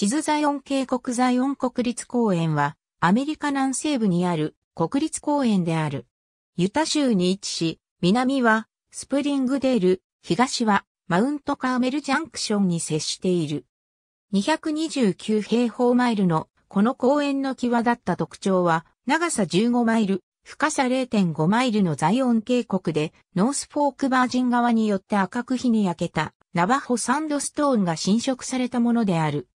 地図ザイオン渓谷ザイオン国立公園は、アメリカ南西部にある国立公園である。ユタ州に位置し、南はスプリングデール、東はマウントカーメルジャンクションに接している。229平方マイルのこの公園の際立った特徴は、長さ15マイル、深さ0.5マイルのザイオン渓谷で、ノースフォークバージン側によって赤く火に焼けた、ナバホサンドストーンが侵食されたものである。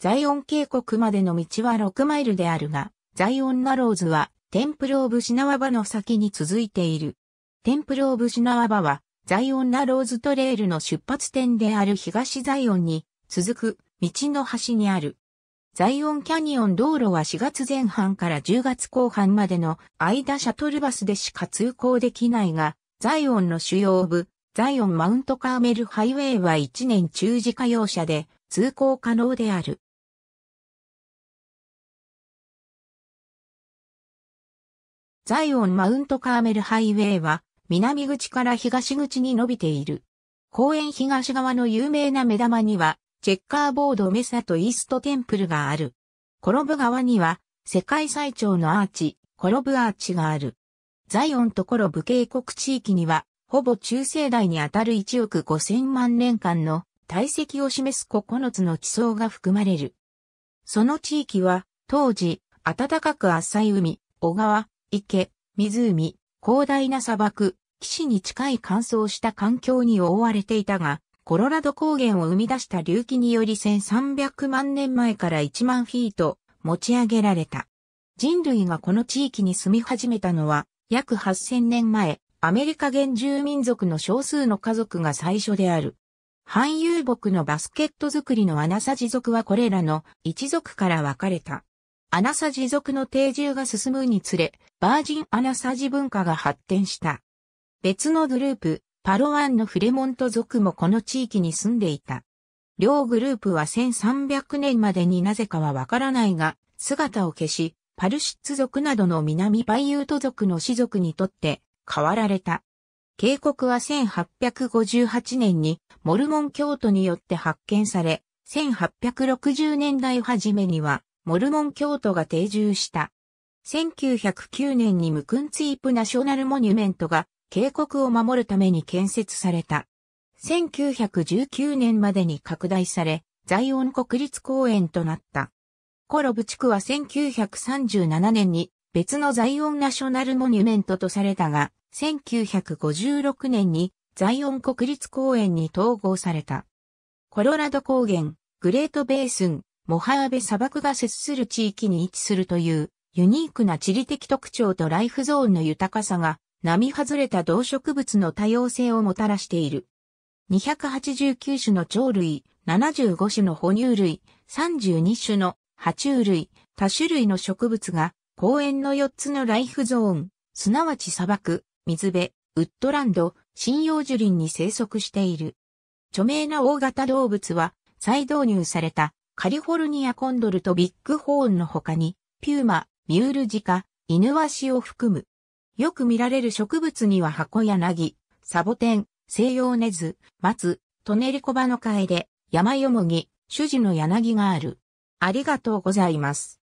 ザイオン渓谷までの道は6マイルであるが、ザイオンナローズは、テンプル・オブ・シナワバの先に続いている。テンプル・オブ・シナワバは、ザイオンナローズトレイルの出発点である東ザイオンに続く道の端にある。ザイオンキャニオン道路は4月前半から10月後半までの間シャトルバスでしか通行できないが、ザイオンの主要部、ザイオンマウントカーメルハイウェイは1年中自家用車で通行可能である。ザイオン・マウント・カーメル・ハイウェイは、南口から東口に伸びている。公園東側の有名な目玉には、チェッカーボードメサとイーストテンプルがある。コロブ川には、世界最長のアーチ、コロブアーチがある。ザイオンとコロブ渓谷地域には、ほぼ中世代にあたる1億5000万年間の体積を示す9つの地層が含まれる。その地域は、当時、暖かく浅い海、小川、池、湖、広大な砂漠、岸に近い乾燥した環境に覆われていたが、コロラド高原を生み出した隆起により1300万年前から1万フィート持ち上げられた。人類がこの地域に住み始めたのは約8000年前、アメリカ原住民族の少数の家族が最初である。半遊牧のバスケット作りのアナサジ族はこれらの一族から分かれた。アナサジ族の定住が進むにつれ、バージンアナサジ文化が発展した。別のグループ、パロワンのフレモント族もこの地域に住んでいた。両グループは1300年までになぜかはわからないが、姿を消し、パルシッツ族などの南バイユート族の氏族にとって変わられた。渓谷は1858年にモルモン教徒によって発見され、1860年代初めにはモルモン教徒が定住した。1909年にムクンツイープナショナルモニュメントが渓谷を守るために建設された。1919年までに拡大され、ザイオン国立公園となった。コロブ地区は1937年に別のザイオンナショナルモニュメントとされたが、1956年にザイオン国立公園に統合された。コロラド高原、グレートベースン、モハーベ砂漠が接する地域に位置するというユニークな地理的特徴とライフゾーンの豊かさが、並外れた動植物の多様性をもたらしている。289種の鳥類、75種の哺乳類、32種の爬虫類、多種類の植物が公園の4つのライフゾーン、すなわち砂漠、水辺、ウッドランド、針葉樹林に生息している。著名な大型動物は再導入されたカリフォルニアコンドルとビッグホーンの他に、ピューマ、ミュールジカ、イヌワシを含む。よく見られる植物には箱柳、サボテン、西洋ネズ、松、トネリコバのカエデ、山よもぎ、種子の柳がある。ありがとうございます。